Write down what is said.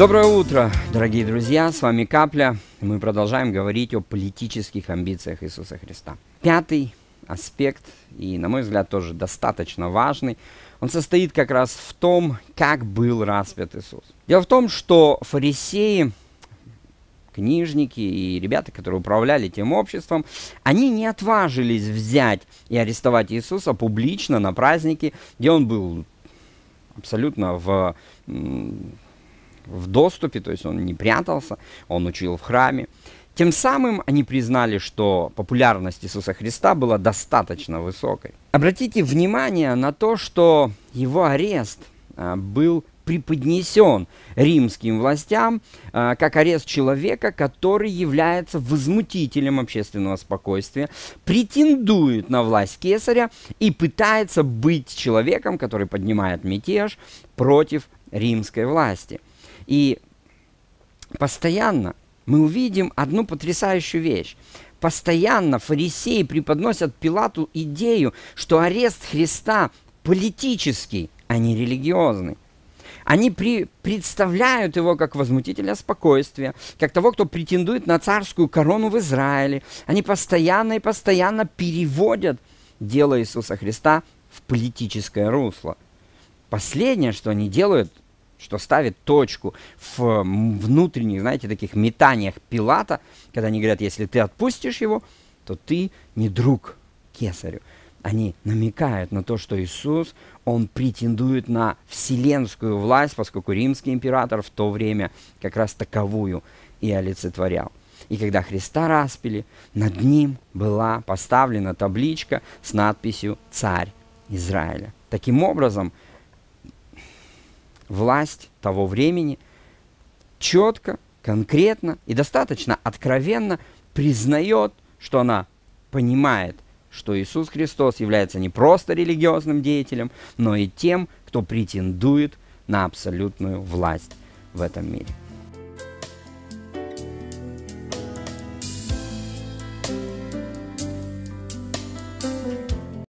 Доброе утро, дорогие друзья, с вами Капля. Мы продолжаем говорить о политических амбициях Иисуса Христа. Пятый аспект, и, на мой взгляд, тоже достаточно важный, он состоит как раз в том, как был распят Иисус. Дело в том, что фарисеи, книжники и ребята, которые управляли тем обществом, они не отважились взять и арестовать Иисуса публично на празднике, где он был абсолютно в в доступе, то есть он не прятался, он учил в храме. Тем самым они признали, что популярность Иисуса Христа была достаточно высокой. Обратите внимание на то, что его арест а, был преподнесен римским властям а, как арест человека, который является возмутителем общественного спокойствия, претендует на власть кесаря и пытается быть человеком, который поднимает мятеж против римской власти. И постоянно мы увидим одну потрясающую вещь. Постоянно фарисеи преподносят Пилату идею, что арест Христа политический, а не религиозный. Они при, представляют его как возмутителя спокойствия, как того, кто претендует на царскую корону в Израиле. Они постоянно и постоянно переводят дело Иисуса Христа в политическое русло. Последнее, что они делают, что ставит точку в внутренних, знаете, таких метаниях Пилата, когда они говорят, если ты отпустишь его, то ты не друг кесарю. Они намекают на то, что Иисус, он претендует на вселенскую власть, поскольку римский император в то время как раз таковую и олицетворял. И когда Христа распили, над ним была поставлена табличка с надписью «Царь Израиля». Таким образом, власть того времени четко, конкретно и достаточно откровенно признает, что она понимает, что Иисус Христос является не просто религиозным деятелем, но и тем, кто претендует на абсолютную власть в этом мире.